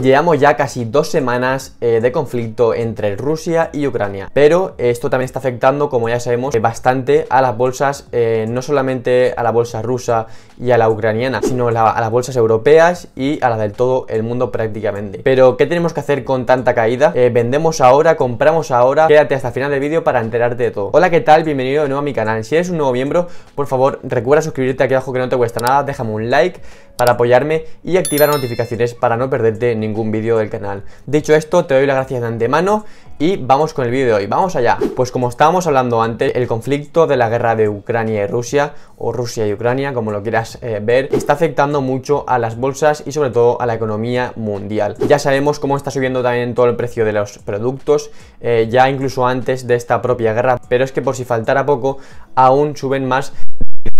Llevamos ya casi dos semanas eh, de conflicto entre Rusia y Ucrania, pero eh, esto también está afectando, como ya sabemos, eh, bastante a las bolsas, no solamente a la bolsa rusa y a la ucraniana, sino a las bolsas europeas y a las del todo el mundo prácticamente. Pero, ¿qué tenemos que hacer con tanta caída? vendemos ahora, compramos ahora, quédate hasta el final del vídeo para enterarte de todo. Hola, ¿qué tal? Bienvenido de nuevo a mi canal. Si eres un nuevo miembro, por favor, recuerda suscribirte aquí abajo que no te cuesta nada, déjame un like, para apoyarme y activar notificaciones para no perderte ningún vídeo del canal. Dicho esto, te doy las gracias de antemano y vamos con el vídeo de hoy, vamos allá. Pues como estábamos hablando antes, el conflicto de la guerra de Ucrania y Rusia, o Rusia y Ucrania, como lo quieras eh, ver, está afectando mucho a las bolsas y sobre todo a la economía mundial. Ya sabemos cómo está subiendo también todo el precio de los productos, eh, ya incluso antes de esta propia guerra, pero es que por si faltara poco, aún suben más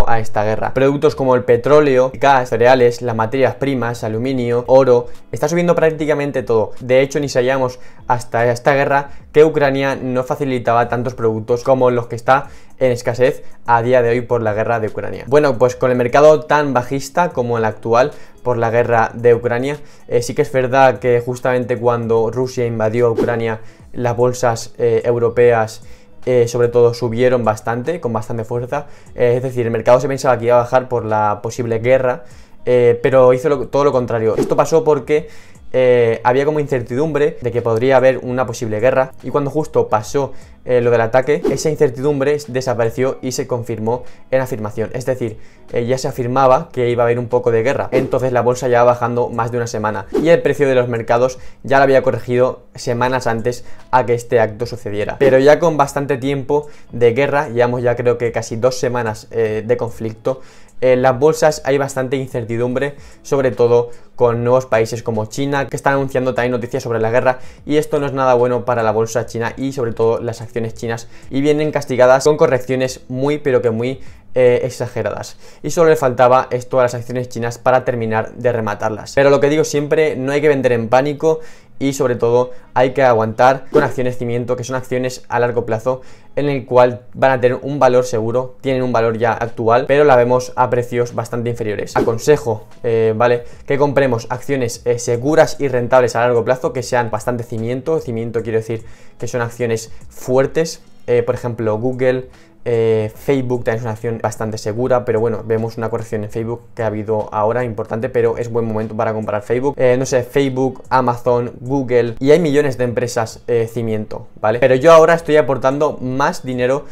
a esta guerra. Productos como el petróleo, gas, cereales, las materias primas, aluminio, oro, está subiendo prácticamente todo. De hecho, ni sabíamos hasta esta guerra que Ucrania no facilitaba tantos productos como los que está en escasez a día de hoy por la guerra de Ucrania. Bueno, pues con el mercado tan bajista como el actual por la guerra de Ucrania, eh, sí que es verdad que justamente cuando Rusia invadió a Ucrania, las bolsas eh, europeas eh, sobre todo subieron bastante, con bastante fuerza. Eh, es decir, el mercado se pensaba que iba a bajar por la posible guerra, eh, pero hizo todo lo contrario. Esto pasó porque eh, había como incertidumbre de que podría haber una posible guerra y cuando justo pasó eh, lo del ataque, esa incertidumbre desapareció y se confirmó en afirmación. Es decir, eh, ya se afirmaba que iba a haber un poco de guerra. Entonces la bolsa ya va bajando más de una semana y el precio de los mercados ya lo había corregido semanas antes a que este acto sucediera. Pero ya con bastante tiempo de guerra, llevamos ya creo que casi dos semanas de conflicto, en las bolsas hay bastante incertidumbre, sobre todo con nuevos países como China, que están anunciando también noticias sobre la guerra, y esto no es nada bueno para la bolsa china y sobre todo las acciones chinas, y vienen castigadas con correcciones muy pero que muy eh, exageradas. Y solo le faltaba esto a las acciones chinas para terminar de rematarlas. Pero lo que digo siempre, no hay que vender en pánico y sobre todo hay que aguantar con acciones cimiento, que son acciones a largo plazo en el cual van a tener un valor seguro, tienen un valor ya actual, pero la vemos a precios bastante inferiores. Aconsejo, eh, ¿vale? Que compremos acciones eh, seguras y rentables a largo plazo, que sean bastante cimiento, cimiento quiero decir que son acciones fuertes, eh, por ejemplo Google, eh, Facebook también es una acción bastante segura, pero bueno, vemos una corrección en Facebook que ha habido ahora importante, pero es buen momento para comprar Facebook. Eh, no sé, Facebook, Amazon, Google y hay millones de empresas eh, cimiento, ¿vale? Pero yo ahora estoy aportando más dinero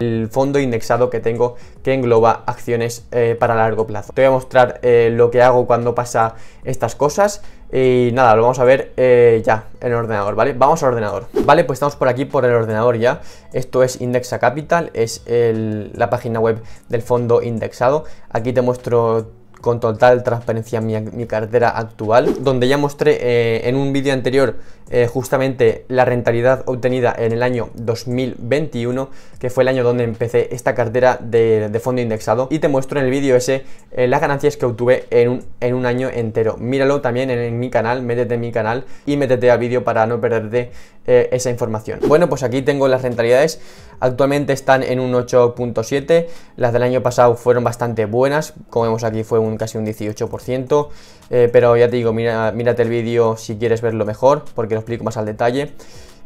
el fondo indexado que tengo que engloba acciones eh, para largo plazo. Te voy a mostrar eh, lo que hago cuando pasa estas cosas y nada, lo vamos a ver eh, ya en el ordenador, ¿vale? Vamos al ordenador, ¿vale? Pues estamos por aquí por el ordenador ya. Esto es Indexa Capital, es la página web del fondo indexado. Aquí te muestro con total transparencia mi, cartera actual, donde ya mostré eh, en un vídeo anterior eh, justamente la rentabilidad obtenida en el año 2021, que fue el año donde empecé esta cartera de, fondo indexado, y te muestro en el vídeo ese eh, las ganancias que obtuve en un, en un, año entero. Míralo también en, en, mi canal, métete en mi canal y métete al vídeo para no perderte esa información. Bueno, pues aquí tengo las rentabilidades Actualmente están en un 8.7, las del año pasado fueron bastante buenas, como vemos aquí fue un casi un 18%, eh, pero ya te digo, mira, mírate el vídeo si quieres verlo mejor, porque lo explico más al detalle.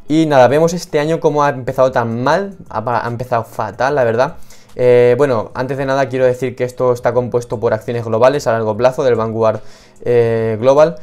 Y nada, vemos este año cómo ha empezado tan mal, ha, empezado fatal, la verdad. Eh, bueno, antes de nada quiero decir que esto está compuesto por acciones globales a largo plazo del Vanguard eh, Global.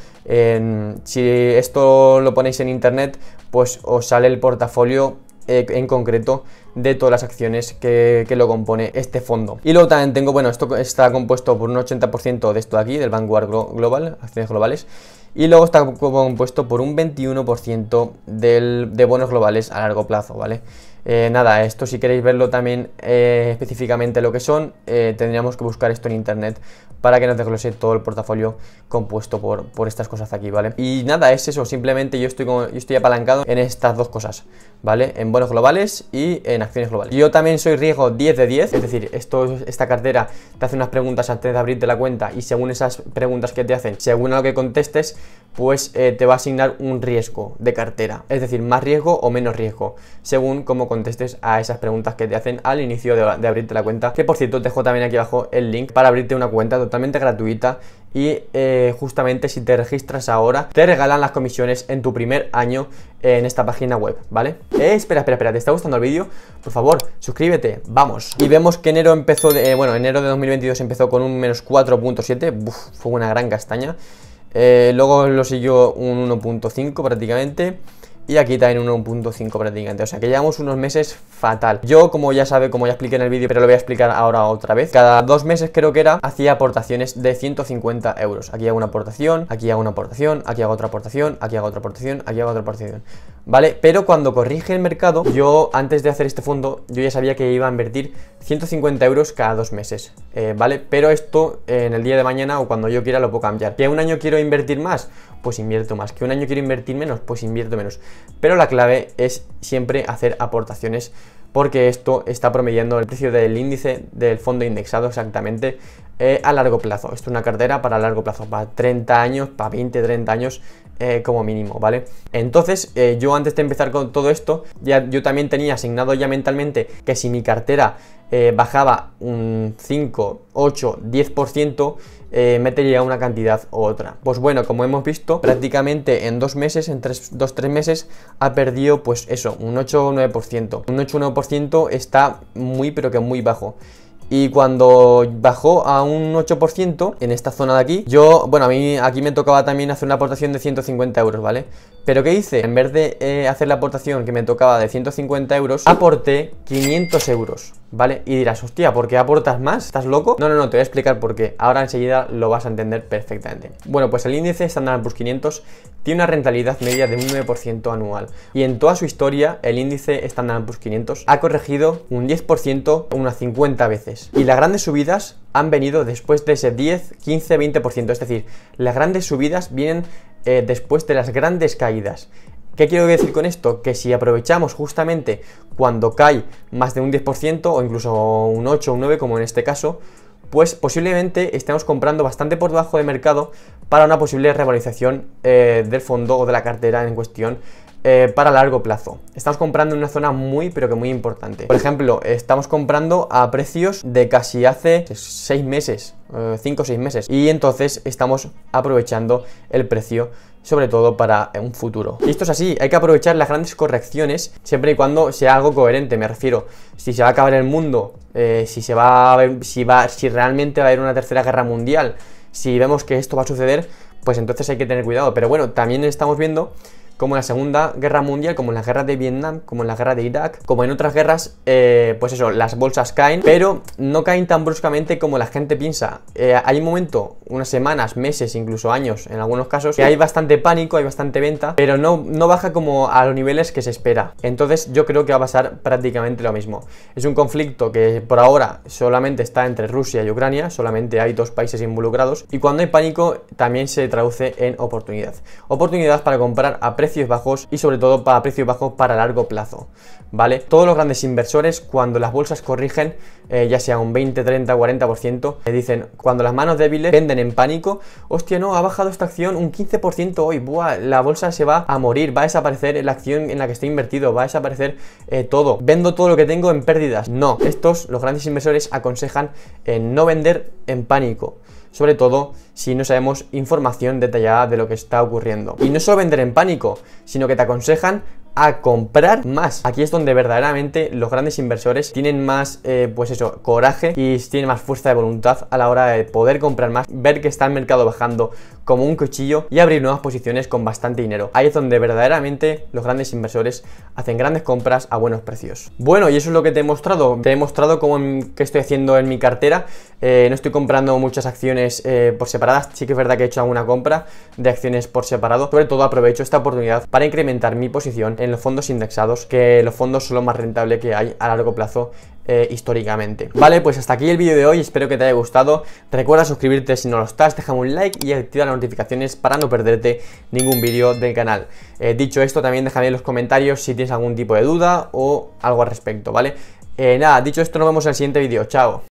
si esto lo ponéis en internet, pues os sale el portafolio eh, en concreto de todas las acciones que, lo compone este fondo. Y luego también tengo, bueno, esto está compuesto por un 80% de esto de aquí, del Vanguard Global, acciones globales, y luego está compuesto por un 21% de bonos globales a largo plazo, ¿vale? Eh, nada, esto si queréis verlo también eh, específicamente lo que son, eh, tendríamos que buscar esto en internet para que nos desglose todo el portafolio compuesto por, por estas cosas aquí, ¿vale? Y nada, es eso, simplemente yo estoy, yo estoy apalancado en estas dos cosas, ¿vale? En bonos globales y en acciones globales. Yo también soy riesgo 10 de 10, es decir, esto, esta cartera te hace unas preguntas antes de abrirte la cuenta y según esas preguntas que te hacen, según a lo que contestes, pues te va a asignar un riesgo de cartera, es decir, más riesgo o menos riesgo, según cómo contestes a esas preguntas que te hacen al inicio de, abrirte la cuenta. Que por cierto, te dejo también aquí abajo el link para abrirte una cuenta totalmente gratuita y eh, justamente si te registras ahora te regalan las comisiones en tu primer año en esta página web, ¿vale? Eh, espera, espera, espera, ¿te está gustando el vídeo? Por favor, suscríbete, vamos. Y vemos que enero empezó, eh, bueno, enero de 2022 empezó con un menos 4.7, fue una gran castaña. luego lo siguió un 1.5 prácticamente y aquí está un 1.5 prácticamente, o sea que llevamos unos meses fatal. Yo, como ya sabe, como ya expliqué en el vídeo, pero lo voy a explicar ahora otra vez, cada dos meses creo que era, hacía aportaciones de 150 euros. Aquí hago una aportación, aquí hago una aportación, aquí hago otra aportación, aquí hago otra aportación, aquí hago otra aportación. ¿vale? Pero cuando corrige el mercado, yo antes de hacer este fondo, yo ya sabía que iba a invertir 150 euros cada dos meses, eh, ¿vale? Pero esto eh, en el día de mañana o cuando yo quiera lo puedo cambiar. ¿Que un año quiero invertir más? Pues invierto más. ¿Que un año quiero invertir menos? Pues invierto menos. Pero la clave es siempre hacer aportaciones porque esto está promediendo el precio del índice del fondo indexado exactamente eh, a largo plazo. Esto es una cartera para largo plazo, para 30 años, para 20, 30 años eh, como mínimo, ¿vale? Entonces, eh, yo antes de empezar con todo esto, ya, yo también tenía asignado ya mentalmente que si mi cartera bajaba un 5, 8, 10%, metería una cantidad u otra. Pues bueno, como hemos visto, prácticamente en dos meses, en 2-3 tres, meses, ha perdido pues eso, un 8 9%. Un 8 9% está muy pero que muy bajo. Y cuando bajó a un 8% en esta zona de aquí, yo, bueno, a mí aquí me tocaba también hacer una aportación de 150 euros, ¿vale? Pero ¿qué hice? En vez de eh, hacer la aportación que me tocaba de 150 euros, aporté 500 euros, ¿vale? Y dirás, hostia, ¿por qué aportas más? ¿Estás loco? No, no, no, te voy a explicar por qué. Ahora enseguida lo vas a entender perfectamente. Bueno, pues el índice Standard plus 500 tiene una rentabilidad media de un 9% anual y en toda su historia el índice Standard Poor's 500 ha corregido un 10% unas 50 veces y las grandes subidas han venido después de ese 10, 15, 20%, es decir, las grandes subidas vienen eh, después de las grandes caídas. ¿Qué quiero decir con esto? Que si aprovechamos justamente cuando cae más de un 10% o incluso un 8 o un 9 como en este caso, pues posiblemente estemos comprando bastante por debajo de mercado para una posible revalorización eh, del fondo o de la cartera en cuestión eh, para largo plazo. Estamos comprando en una zona muy, pero que muy importante. Por ejemplo, estamos comprando a precios de casi hace 6 meses, 5 eh, o 6 meses. Y entonces estamos aprovechando el precio sobre todo para un futuro. Y esto es así, hay que aprovechar las grandes correcciones siempre y cuando sea algo coherente, me refiero. Si se va a acabar el mundo, eh, si se va si va, si realmente va a haber una tercera guerra mundial, si vemos que esto va a suceder, pues entonces hay que tener cuidado. Pero bueno, también estamos viendo como en la Segunda Guerra Mundial, como en la guerra de Vietnam, como en la guerra de Irak, como en otras guerras, eh, pues eso, las bolsas caen, pero no caen tan bruscamente como la gente piensa. Eh, hay un momento, unas semanas, meses, incluso años, en algunos casos, que hay bastante pánico, hay bastante venta, pero no, no baja como a los niveles que se espera. Entonces yo creo que va a pasar prácticamente lo mismo. Es un conflicto que por ahora solamente está entre Rusia y Ucrania, solamente hay dos países involucrados, y cuando hay pánico también se traduce en oportunidad. Oportunidad para comprar a precios bajos y sobre todo para precios bajos para largo plazo, ¿vale? Todos los grandes inversores cuando las bolsas corrigen, eh, ya sea un 20, 30, 40%, me dicen cuando las manos débiles venden en pánico, hostia no, ha bajado esta acción un 15% hoy, buah, la bolsa se va a morir, va a desaparecer la acción en la que está invertido, va a desaparecer eh, todo, vendo todo lo que tengo en pérdidas. No, estos, los grandes inversores aconsejan eh, no vender en pánico sobre todo si no sabemos información detallada de lo que está ocurriendo. Y no solo vender en pánico, sino que te aconsejan a comprar más. Aquí es donde verdaderamente los grandes inversores tienen más, eh, pues eso, coraje y tienen más fuerza de voluntad a la hora de poder comprar más, ver que está el mercado bajando, como un cuchillo y abrir nuevas posiciones con bastante dinero. Ahí es donde verdaderamente los grandes inversores hacen grandes compras a buenos precios. Bueno, y eso es lo que te he mostrado. Te he mostrado cómo mm, que estoy haciendo en mi cartera. Eh, no estoy comprando muchas acciones eh, por separadas. Sí que es verdad que he hecho alguna compra de acciones por separado. Sobre todo aprovecho esta oportunidad para incrementar mi posición en los fondos indexados, que los fondos son lo más rentable que hay a largo plazo eh, históricamente. Vale, pues hasta aquí el vídeo de hoy, espero que te haya gustado. Recuerda suscribirte si no lo estás, déjame un like y activa las notificaciones para no perderte ningún vídeo del canal. Eh, dicho esto, también déjame en los comentarios si tienes algún tipo de duda o algo al respecto, ¿vale? Eh, nada, dicho esto, nos vemos en el siguiente vídeo, chao.